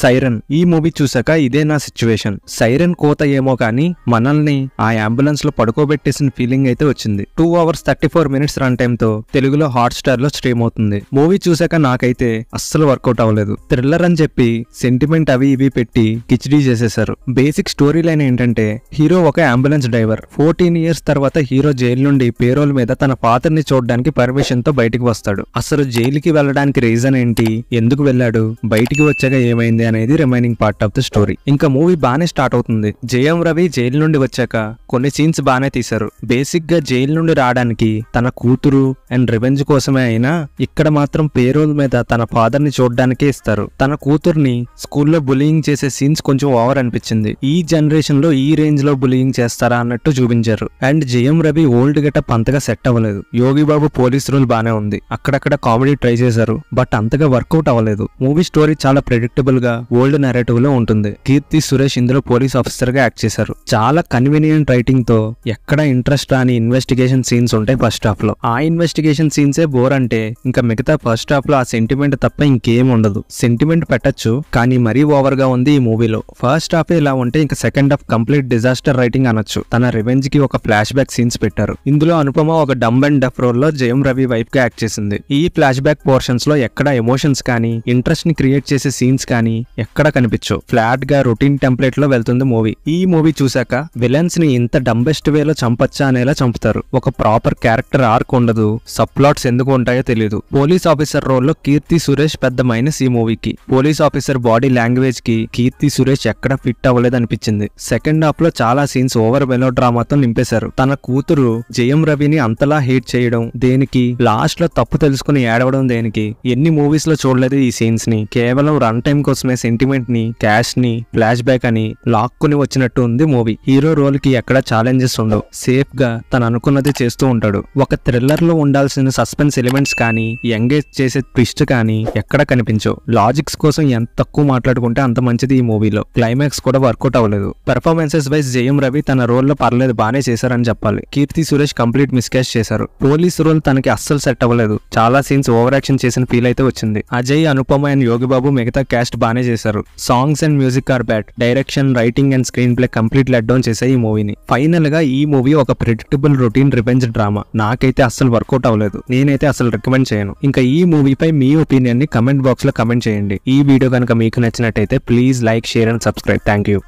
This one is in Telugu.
సైరన్ ఈ మూవీ చూశాక ఇదే నా సిచ్యువేషన్ సైరన్ కోత ఏమో కానీ మనల్ని ఆ అంబులెన్స్ లో పడుకోబెట్టేసిన ఫీలింగ్ అయితే వచ్చింది two hours thirty four minutes run time తో తెలుగులో హాట్ స్టార్ లో స్ట్రీమ్ అవుతుంది మూవీ చూశాక నాకైతే అస్సలు వర్కౌట్ అవ్వలేదు థ్రిల్లర్ అని చెప్పి సెంటిమెంట్ అవి ఇవి పెట్టి కిచిడీ చేసేశారు బేసిక్ స్టోరీ లైన్ ఏంటంటే హీరో ఒక అంబులెన్స్ డ్రైవర్ ఫోర్టీన్ ఇయర్స్ తర్వాత హీరో జైలు నుండి పేరోల్ మీద తన పాత్రని చూడడానికి పర్మిషన్ తో బయటికి వస్తాడు అసలు జైలుకి వెళ్ళడానికి రీజన్ ఏంటి ఎందుకు వెళ్ళాడు బయటికి వచ్చాక ఏమైంది జరుగుతుంది అనేది remaining part of the story ఇంకా మూవీ బాగానే స్టార్ట్ అవుతుంది జయం రవి జైలు నుండి వచ్చాక కొన్ని సీన్స్ బాగానే తీశారు బేసిక్ గా జైలు నుండి రావడానికి తన కూతురు అండ్ రివెంజ్ కోసమే అయినా ఇక్కడ మాత్రం పేరోల్ మీద తన ఫాదర్ ని చూడడానికే ఇస్తారు తన కూతుర్ని స్కూల్లో బులియింగ్ చేసే సీన్స్ కొంచెం ఓవర్ అనిపించింది ఈ జనరేషన్ లో ఈ రేంజ్ లో బులియింగ్ చేస్తారా అన్నట్టు చూపించారు and Jayam Ravi old getup అంతగా సెట్ అవ్వలేదు యోగి బాబు పోలీస్ రూల్ బానే ఉంది అక్కడక్కడ కామెడీ ట్రై చేశారు బట్ అంతగా వర్కౌట్ అవ్వలేదు మూవీ స్టోరీ చాలా ప్రెడిక్టబుల్ గా గా ఓల్డ్ నెరేటివ్ లో ఉంటుంది కీర్తి సురేష్ ఇందులో పోలీస్ ఆఫీసర్ గా యాక్ట్ చేశారు చాలా కన్వీనియంట్ రైటింగ్ తో ఎక్కడ ఇంట్రెస్ట్ రాని ఇన్వెస్టిగేషన్ సీన్స్ ఉంటాయి ఫస్ట్ హాఫ్ లో ఆ ఇన్వెస్టిగేషన్ సీన్స్ ఏ బోర్ అంటే ఇంకా మిగతా ఫస్ట్ హాఫ్ లో ఆ సెంటిమెంట్ తప్ప ఇంకేం ఉండదు సెంటిమెంట్ పెట్టచ్చు కానీ మరీ ఓవర్ గా ఉంది ఈ మూవీలో ఫస్ట్ హాఫ్ ఇలా ఉంటే ఇంకా second half complete disaster writing అనొచ్చు తన రివెంజ్ కి ఒక ఫ్లాష్ బ్యాక్ సీన్స్ పెట్టారు ఇందులో అనుపమ ఒక డంబ్ అండ్ డఫ్ రోల్ లో జయం రవి వైఫ్ గా యాక్ట్ చేసింది ఈ ఫ్లాష్ బ్యాక్ పోర్షన్స్ లో ఎక్కడ ఎమోషన్స్ కానీ ఇంట్రెస్ట్ ని క్రియేట్ చేసే సీన్స్ కానీ ఎక్కడ కనిపించవు ఫ్లాట్ గా రొటీన్ టెంప్లెట్ లో వెళ్తుంది మూవీ ఈ మూవీ చూశాక విలన్స్ ని ఇంత డంబెస్ట్ వేలో చంపచ్చా అనేలా చంపుతారు ఒక ప్రాపర్ క్యారెక్టర్ ఆర్క్ ఉండదు సప్లాట్స్ ఎందుకు ఉంటాయో తెలియదు పోలీస్ ఆఫీసర్ రోల్ లో కీర్తి సురేష్ పెద్ద మైనస్ ఈ మూవీకి పోలీస్ ఆఫీసర్ బాడీ లాంగ్వేజ్ కి కీర్తి సురేష్ ఎక్కడ ఫిట్ అవ్వలేదు అనిపించింది సెకండ్ హాఫ్ లో చాలా సీన్స్ ఓవర్ వెలో డ్రామాతో నింపేశారు తన కూతురు జయం రవిని అంతలా హేట్ చేయడం దేనికి లాస్ట్ లో తప్పు తెలుసుకుని ఏడవడం దేనికి ఎన్ని మూవీస్ లో చూడలేదు ఈ సీన్స్ ని కేవలం రన్ టైం కోసం చేసుకునే క్యాష్ ని ఫ్లాష్ బ్యాక్ అని లాక్కుని వచ్చినట్టు ఉంది మూవీ హీరో రోల్ కి ఎక్కడ ఛాలెంజెస్ ఉండవు గా తను అనుకున్నది చేస్తూ ఉంటాడు ఒక థ్రిల్లర్ లో ఉండాల్సిన సస్పెన్స్ ఎలిమెంట్స్ కానీ ఎంగేజ్ చేసే ట్విస్ట్ కానీ ఎక్కడ కనిపించవు లాజిక్స్ కోసం ఎంత తక్కువ మాట్లాడుకుంటే అంత మంచిది ఈ మూవీలో క్లైమాక్స్ కూడా వర్కౌట్ అవ్వలేదు పెర్ఫార్మెన్సెస్ వైజ్ జయం రవి తన రోల్ లో పర్లేదు బానే చేశారని చెప్పాలి కీర్తి సురేష్ కంప్లీట్ మిస్కాష్ చేశారు పోలీస్ రోల్ తనకి అస్సలు సెట్ అవ్వలేదు చాలా సీన్స్ ఓవర్ యాక్షన్ చేసిన ఫీల్ అయితే వచ్చింది అజయ్ అనుపమ అండ్ యోగిబాబు మిగతా క్యాస్ట్ బానే బాగానే చేశారు songs and music are bad direction writing and screenplay complete let down చేశాయి ఈ మూవీని ఫైనల్ గా ఈ మూవీ ఒక ప్రిడిక్టబుల్ రొటీన్ రివెంజ్ డ్రామా నాకైతే అసలు వర్కౌట్ అవ్వలేదు నేనైతే అసలు రికమెండ్ చేయను ఇంకా ఈ మూవీపై మీ ఒపీనియన్ ని కమెంట్ బాక్స్ లో కమెంట్ చేయండి ఈ వీడియో కనుక మీకు నచ్చినట్టయితే please like share and subscribe thank you